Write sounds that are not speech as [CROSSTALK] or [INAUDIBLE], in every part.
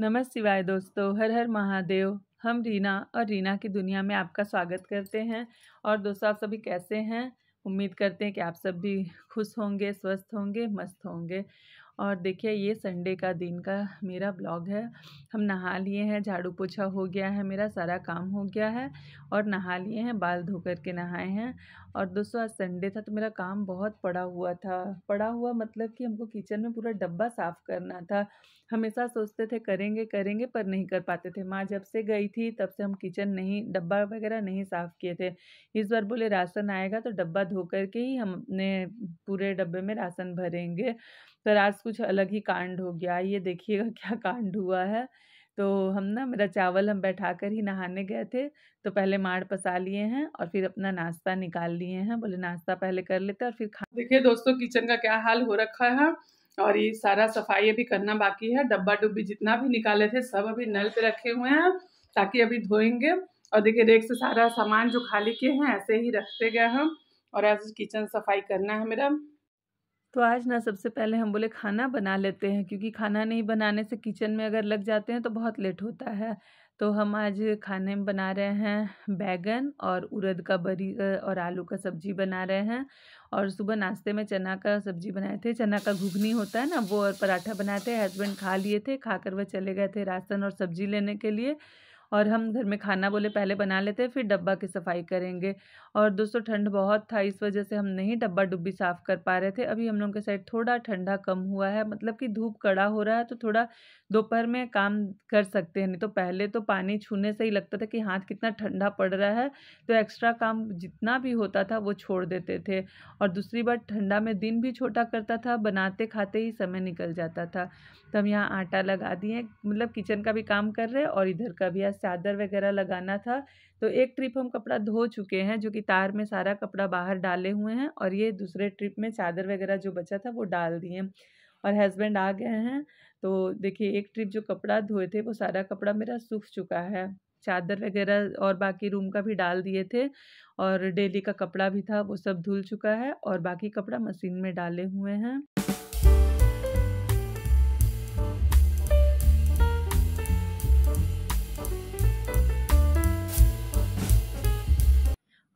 नमस् शिवाय दोस्तों हर हर महादेव हम रीना और रीना की दुनिया में आपका स्वागत करते हैं और दोस्तों आप सभी कैसे हैं उम्मीद करते हैं कि आप सब भी खुश होंगे स्वस्थ होंगे मस्त होंगे और देखिए ये संडे का दिन का मेरा ब्लॉग है हम नहा लिए हैं झाड़ू पोछा हो गया है मेरा सारा काम हो गया है और नहा लिए हैं बाल धो कर के नहाए हैं और दोस्तों आज संडे था तो मेरा काम बहुत पड़ा हुआ था पड़ा हुआ मतलब कि हमको किचन में पूरा डब्बा साफ़ करना था हमेशा सोचते थे करेंगे करेंगे पर नहीं कर पाते थे माँ जब से गई थी तब से हम किचन नहीं डब्बा वगैरह नहीं साफ़ किए थे इस बार बोले राशन आएगा तो डब्बा धो करके ही हम अपने पूरे डब्बे में राशन भरेंगे सर आज कुछ अलग ही कांड हो गया ये देखिएगा [LAUGHS] क्या कांड हुआ है तो हम ना मेरा चावल हम बैठा कर ही नहाने गए थे तो पहले माड़ पसा लिए हैं और फिर अपना नाश्ता निकाल लिए हैं बोले नाश्ता पहले कर लेते हैं और फिर खा देखिए दोस्तों किचन का क्या हाल हो रखा है और ये सारा सफाई अभी करना बाकी है डब्बा डुब्बी जितना भी निकाले थे सब अभी नल पे रखे हुए हैं ताकि अभी धोएंगे और देखिए रेख से सारा सामान जो खाली किए हैं ऐसे ही रखते गए हम और ऐसे किचन सफाई करना है मेरा तो आज ना सबसे पहले हम बोले खाना बना लेते हैं क्योंकि खाना नहीं बनाने से किचन में अगर लग जाते हैं तो बहुत लेट होता है तो हम आज खाने में बना रहे हैं बैगन और उड़द का बरी और आलू का सब्जी बना रहे हैं और सुबह नाश्ते में चना का सब्जी बनाए थे चना का घुघनी होता है ना वो और पराठा बनाए थे हस्बैंड खा लिए थे खाकर वह चले गए थे राशन और सब्जी लेने के लिए और हम घर में खाना बोले पहले बना लेते हैं फिर डब्बा की सफाई करेंगे और दोस्तों ठंड बहुत था इस वजह से हम नहीं डब्बा डुब्बी साफ़ कर पा रहे थे अभी हम लोगों के साइड थोड़ा ठंडा कम हुआ है मतलब कि धूप कड़ा हो रहा है तो थोड़ा दोपहर में काम कर सकते हैं नहीं तो पहले तो पानी छूने से ही लगता था कि हाथ कितना ठंडा पड़ रहा है तो एक्स्ट्रा काम जितना भी होता था वो छोड़ देते थे और दूसरी बार ठंडा में दिन भी छोटा करता था बनाते खाते ही समय निकल जाता था तो हम यहाँ आटा लगा दिए मतलब किचन का भी काम कर रहे हैं और इधर का भी चादर वगैरह लगाना था तो एक ट्रिप हम कपड़ा धो चुके हैं जो कि तार में सारा कपड़ा बाहर डाले हुए हैं और ये दूसरे ट्रिप में चादर वगैरह जो बचा था वो डाल दिए और हस्बैंड आ गए हैं तो देखिए एक ट्रिप जो कपड़ा धोए थे वो सारा कपड़ा मेरा सूख चुका है चादर वगैरह और बाकी रूम का भी डाल दिए थे और डेली का कपड़ा भी था वो सब धुल चुका है और बाकी कपड़ा मशीन में डाले हुए हैं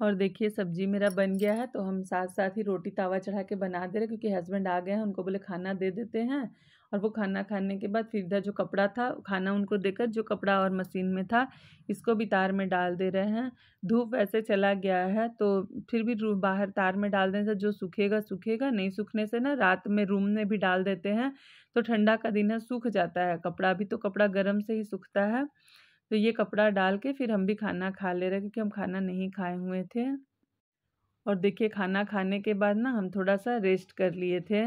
और देखिए सब्जी मेरा बन गया है तो हम साथ साथ ही रोटी तावा चढ़ा के बना दे रहे क्योंकि हस्बैंड आ गए हैं उनको बोले खाना दे देते हैं और वो खाना खाने के बाद फिर जो कपड़ा था खाना उनको देकर जो कपड़ा और मशीन में था इसको भी तार में डाल दे रहे हैं धूप वैसे चला गया है तो फिर भी बाहर तार में डाल देने से जो सूखेगा सूखेगा नहीं सूखने से ना रात में रूम में भी डाल देते हैं तो ठंडा का दिन है सूख जाता है कपड़ा भी तो कपड़ा गर्म से ही सूखता है तो ये कपड़ा डाल के फिर हम भी खाना खा ले रहे क्योंकि हम खाना नहीं खाए हुए थे और देखिए खाना खाने के बाद ना हम थोड़ा सा रेस्ट कर लिए थे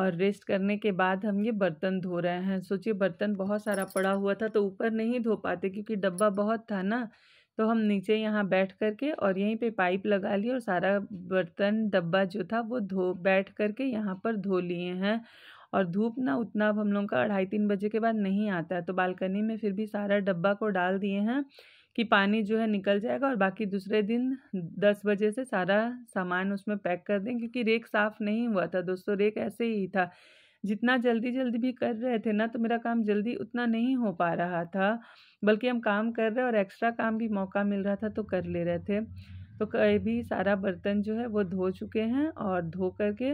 और रेस्ट करने के बाद हम ये बर्तन धो रहे हैं सोचिए बर्तन बहुत सारा पड़ा हुआ था तो ऊपर नहीं धो पाते क्योंकि डब्बा बहुत था ना तो हम नीचे यहाँ बैठ कर के और यहीं पे पाइप लगा लिए और सारा बर्तन डब्बा जो था वो धो बैठ कर के यहाँ पर धो लिए हैं और धूप ना उतना अब हम लोगों का अढ़ाई तीन बजे के बाद नहीं आता है तो बालकनी में फिर भी सारा डब्बा को डाल दिए हैं कि पानी जो है निकल जाएगा और बाकी दूसरे दिन दस बजे से सारा सामान उसमें पैक कर दें क्योंकि रेक साफ़ नहीं हुआ था दोस्तों रेक ऐसे ही था जितना जल्दी जल्दी भी कर रहे थे ना तो मेरा काम जल्दी उतना नहीं हो पा रहा था बल्कि हम काम कर रहे और एक्स्ट्रा काम भी मौका मिल रहा था तो कर ले रहे थे तो भी सारा बर्तन जो है वो धो चुके हैं और धो करके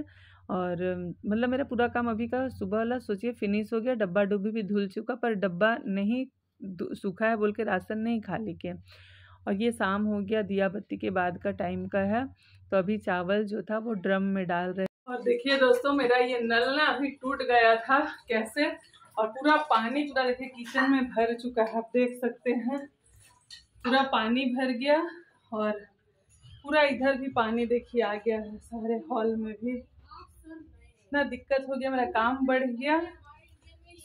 और मतलब मेरा पूरा काम अभी का सुबह वाला सोचिए फिनिश हो गया डब्बा डुब्बी भी धुल चुका पर डब्बा नहीं सूखा है बोल के राशन नहीं खाली के और ये शाम हो गया दिया बत्ती के बाद का टाइम का है तो अभी चावल जो था वो ड्रम में डाल रहे और देखिए दोस्तों मेरा ये नल ना अभी टूट गया था कैसे और पूरा पानी पूरा देखिए किचन में भर चुका है आप देख सकते हैं पूरा पानी भर गया और पूरा इधर भी पानी देखिए आ गया है सारे हॉल में भी इतना दिक्कत हो गया मेरा काम बढ़ गया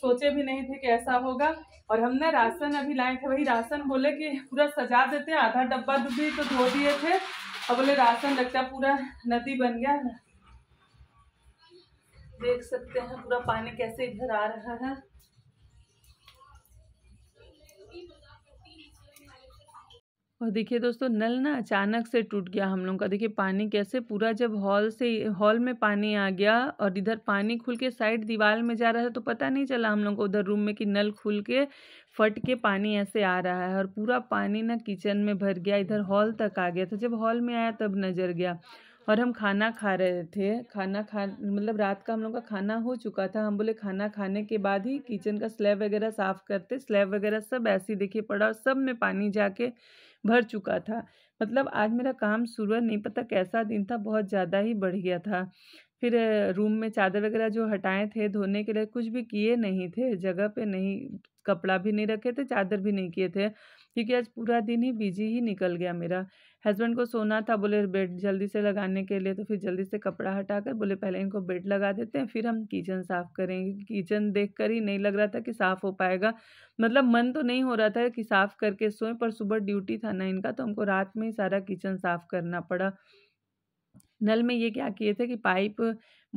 सोचे भी नहीं थे कि ऐसा होगा और हमने राशन अभी लाए थे वही राशन बोले कि पूरा सजा देते आधा डब्बा डुब्बी तो, तो धो दिए थे और बोले राशन लगता पूरा नदी बन गया है देख सकते हैं पूरा पानी कैसे इधर आ रहा है और देखिए दोस्तों नल ना अचानक से टूट गया हम लोग का देखिए पानी कैसे पूरा जब हॉल से हॉल में पानी आ गया और इधर पानी खुल के साइड दीवार में जा रहा है तो पता नहीं चला हम लोग को उधर रूम में कि नल खुल के फट के पानी ऐसे आ रहा है और पूरा पानी ना किचन में भर गया इधर हॉल तक आ गया था जब हॉल में आया तब नज़र गया और हम खाना खा रहे थे खाना खा मतलब रात का हम लोग का खाना हो चुका था हम बोले खाना खाने के बाद ही किचन का स्लैब वगैरह साफ़ करते स्लैब वगैरह सब ऐसे ही देखिए पड़ा और सब में पानी जाके भर चुका था मतलब आज मेरा काम शुरू नहीं पता कैसा दिन था बहुत ज़्यादा ही बढ़ गया था फिर रूम में चादर वगैरह जो हटाए थे धोने के लिए कुछ भी किए नहीं थे जगह पे नहीं कपड़ा भी नहीं रखे थे चादर भी नहीं किए थे क्योंकि आज पूरा दिन ही बिजी ही निकल गया मेरा हस्बैंड को सोना था बोले बेड जल्दी से लगाने के लिए तो फिर जल्दी से कपड़ा हटाकर बोले पहले इनको बेड लगा देते हैं फिर हम किचन साफ़ करेंगे किचन कर ही नहीं लग रहा था कि साफ़ हो पाएगा मतलब मन तो नहीं हो रहा था कि साफ़ करके सोएं पर सुबह ड्यूटी था ना इनका तो हमको रात में ही सारा किचन साफ़ करना पड़ा नल में ये क्या किए थे कि पाइप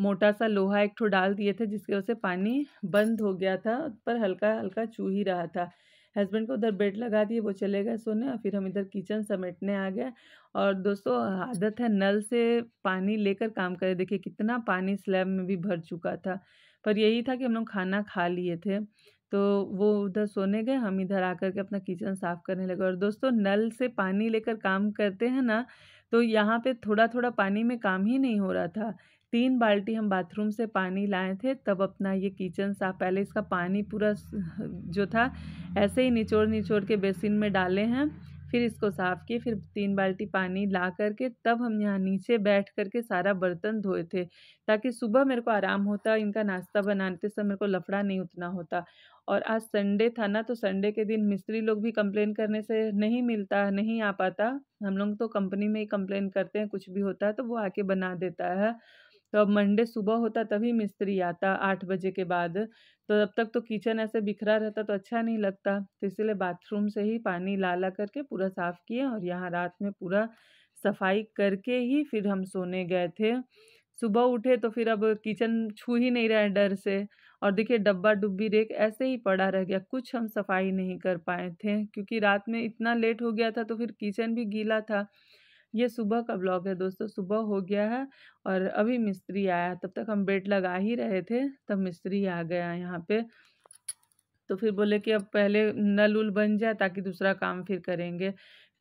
मोटा सा लोहा एक ठो डाल दिए थे जिसकी वजह से पानी बंद हो गया था पर हल्का हल्का चू ही रहा था हस्बैंड को उधर बेड लगा दिए वो चले गए सोने और फिर हम इधर किचन समेटने आ गए और दोस्तों आदत है नल से पानी लेकर काम करें देखिए कितना पानी स्लैब में भी भर चुका था पर यही था कि हम लोग खाना खा लिए थे तो वो उधर सोने गए हम इधर आकर के अपना किचन साफ़ करने लगे और दोस्तों नल से पानी लेकर काम करते हैं ना तो यहाँ पे थोड़ा थोड़ा पानी में काम ही नहीं हो रहा था तीन बाल्टी हम बाथरूम से पानी लाए थे तब अपना ये किचन साफ पहले इसका पानी पूरा जो था ऐसे ही निचोड़ निचोड़ के बेसिन में डाले हैं फिर इसको साफ़ किए फिर तीन बाल्टी पानी ला करके तब हम यहाँ नीचे बैठ करके सारा बर्तन धोए थे ताकि सुबह मेरे को आराम होता इनका नाश्ता बनाते समय मेरे को लफड़ा नहीं उतना होता और आज संडे था ना तो संडे के दिन मिस्त्री लोग भी कंप्लेन करने से नहीं मिलता नहीं आ पाता हम लोग तो कंपनी में ही कंप्लेन करते हैं कुछ भी होता है तो वो आके बना देता है तो अब मंडे सुबह होता तभी मिस्त्री आता आठ बजे के बाद तो अब तक तो किचन ऐसे बिखरा रहता तो अच्छा नहीं लगता तो इसीलिए बाथरूम से ही पानी ला ला करके पूरा साफ़ किए और यहाँ रात में पूरा सफाई करके ही फिर हम सोने गए थे सुबह उठे तो फिर अब किचन छू ही नहीं रहा है डर से और देखिए डब्बा डुब्बी रेक ऐसे ही पड़ा रह गया कुछ हम सफाई नहीं कर पाए थे क्योंकि रात में इतना लेट हो गया था तो फिर किचन भी गीला था ये सुबह का ब्लॉग है दोस्तों सुबह हो गया है और अभी मिस्त्री आया तब तक हम बेड लगा ही रहे थे तब मिस्त्री आ गया यहाँ पे तो फिर बोले कि अब पहले नल उल बन जाए ताकि दूसरा काम फिर करेंगे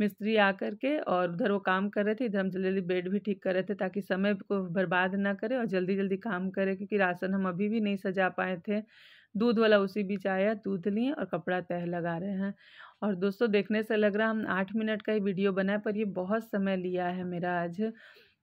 मिस्त्री आ कर के और उधर वो काम कर रहे थे इधर हम जल्दी जल्दी बेड भी ठीक कर रहे थे ताकि समय को बर्बाद ना करें और जल्दी जल्दी काम करें क्योंकि राशन हम अभी भी नहीं सजा पाए थे दूध वाला उसी बीच आया दूध लिए और कपड़ा तह लगा रहे हैं और दोस्तों देखने से लग रहा हम आठ मिनट का ही वीडियो बनाए पर ये बहुत समय लिया है मेरा आज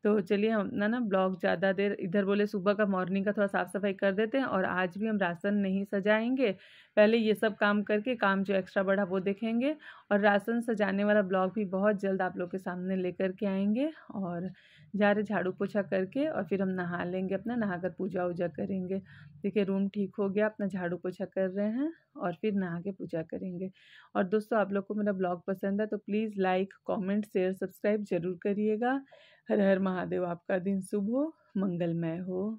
तो चलिए हम अपना ना ब्लॉग ज़्यादा देर इधर बोले सुबह का मॉर्निंग का थोड़ा साफ़ सफाई कर देते हैं और आज भी हम राशन नहीं सजाएंगे पहले ये सब काम करके काम जो एक्स्ट्रा बढ़ा वो देखेंगे और राशन सजाने वाला ब्लॉग भी बहुत जल्द आप लोग के सामने लेकर के आएंगे और जा रहे झाड़ू पोछा करके और फिर हम नहा लेंगे अपना नहाकर पूजा वूजा करेंगे देखिए रूम ठीक हो गया अपना झाड़ू पोछा कर रहे हैं और फिर नहा के पूजा करेंगे और दोस्तों आप लोग को मेरा ब्लॉग पसंद है तो please like comment share subscribe ज़रूर करिएगा हर हर महादेव आपका दिन शुभ हो मंगलमय हो